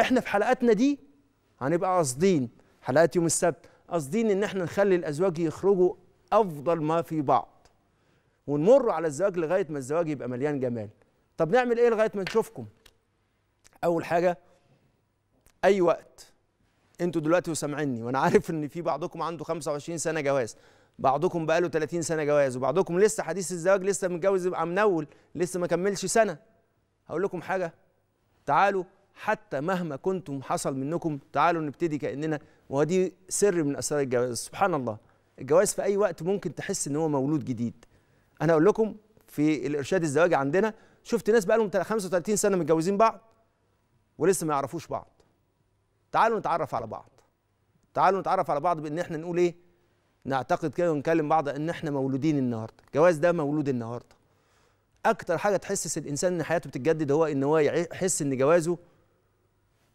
احنا في حلقاتنا دي هنبقى قاصدين حلقات يوم السبت قاصدين ان احنا نخلي الازواج يخرجوا افضل ما في بعض ونمر على الزواج لغايه ما الزواج يبقى مليان جمال طب نعمل ايه لغايه ما نشوفكم اول حاجه اي وقت انتوا دلوقتي وسامعيني وانا عارف ان في بعضكم عنده 25 سنه جواز بعضكم بقاله 30 سنه جواز وبعضكم لسه حديث الزواج لسه متجوز يبقى منول لسه ما كملش سنه هقول لكم حاجه تعالوا حتى مهما كنتم حصل منكم تعالوا نبتدي كاننا ودي سر من اسرار الجواز سبحان الله الجواز في اي وقت ممكن تحس ان هو مولود جديد انا اقول لكم في الارشاد الزواجي عندنا شفت ناس بقى لهم 35 سنه متجوزين بعض ولسه ما يعرفوش بعض تعالوا نتعرف على بعض تعالوا نتعرف على بعض بان احنا نقول ايه نعتقد كده ونكلم بعض ان احنا مولودين النهارده الجواز ده مولود النهارده اكتر حاجه تحسس الانسان ان حياته بتتجدد هو ان هو يحس ان جوازه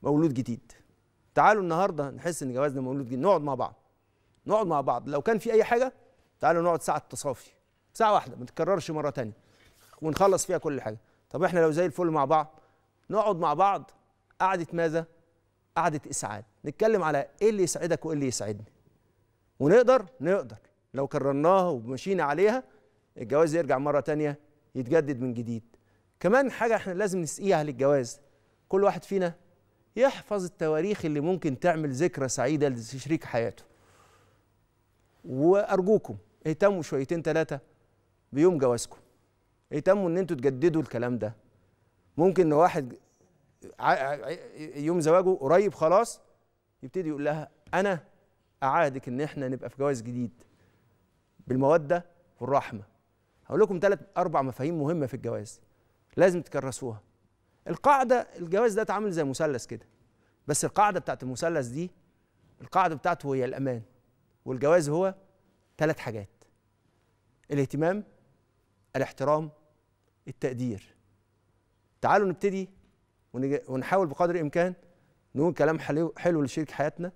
مولود جديد تعالوا النهارده نحس ان جوازنا مولود جديد نقعد مع بعض نقعد مع بعض لو كان في اي حاجه تعالوا نقعد ساعه تصافي ساعه واحده ما تتكررش مره ثانيه ونخلص فيها كل حاجه طب احنا لو زي الفل مع بعض نقعد مع بعض قعده ماذا قعده اسعاد نتكلم على ايه اللي يسعدك وايه اللي يسعدني ونقدر نقدر لو كررناها ومشينا عليها الجواز يرجع مره ثانيه يتجدد من جديد كمان حاجه احنا لازم نسقيها للجواز كل واحد فينا يحفظ التواريخ اللي ممكن تعمل ذكرى سعيده لشريك حياته وارجوكم اهتموا شويتين ثلاثه بيوم جوازكم اهتموا ان انتوا تجددوا الكلام ده ممكن ان واحد يوم زواجه قريب خلاص يبتدي يقول لها انا اعاهدك ان احنا نبقى في جواز جديد بالموده والرحمه هقول لكم ثلاث اربع مفاهيم مهمه في الجواز لازم تكرسوها القاعده الجواز ده اتعامل زي مثلث كده بس القاعده بتاعت المثلث دي القاعده بتاعته هي الامان والجواز هو ثلاث حاجات الاهتمام الاحترام التقدير تعالوا نبتدي ونحاول بقدر الامكان نقول كلام حلو لشريك حياتنا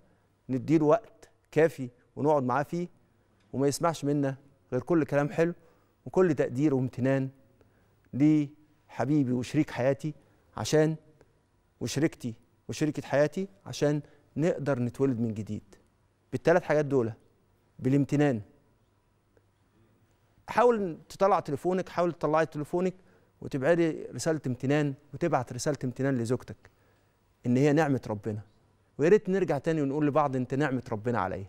نديله وقت كافي ونقعد معاه فيه وما يسمعش منا غير كل كلام حلو وكل تقدير وامتنان لحبيبي وشريك حياتي عشان وشركتي وشركة حياتي عشان نقدر نتولد من جديد بالثلاث حاجات دول بالامتنان حاول تطلع تليفونك حاول تطلعي تليفونك وتبعدي رسالة امتنان وتبعت رسالة امتنان لزوجتك إن هي نعمة ربنا ويا ريت نرجع تاني ونقول لبعض أنت نعمة ربنا عليا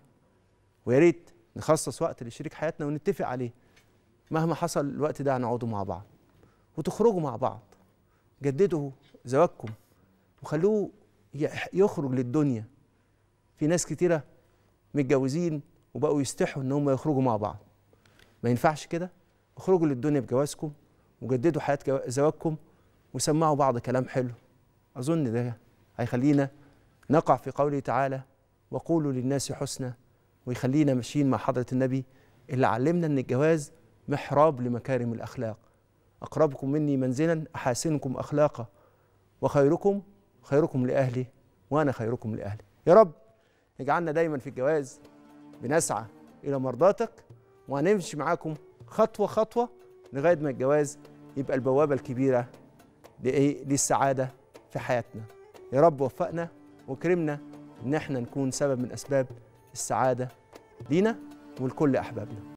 ويا ريت نخصص وقت لشريك حياتنا ونتفق عليه مهما حصل الوقت ده هنقعده مع بعض وتخرجوا مع بعض جددوا زواجكم وخلوه يخرج للدنيا في ناس كتيرة متجوزين وبقوا يستحوا ان هم يخرجوا مع بعض ما ينفعش كده اخرجوا للدنيا بجوازكم وجددوا حياة زواجكم وسمعوا بعض كلام حلو أظن ده هيخلينا نقع في قوله تعالى وقولوا للناس حسنى ويخلينا ماشيين مع حضرة النبي اللي علمنا ان الجواز محراب لمكارم الأخلاق أقربكم مني منزلا أحاسنكم أخلاقا وخيركم خيركم لأهلي وأنا خيركم لأهلي يا رب اجعلنا دايما في الجواز بنسعى إلى مرضاتك وهنمشي معاكم خطوة خطوة لغاية ما الجواز يبقى البوابة الكبيرة للسعادة في حياتنا يا رب وفقنا وكرمنا إن احنا نكون سبب من أسباب السعادة لينا ولكل أحبابنا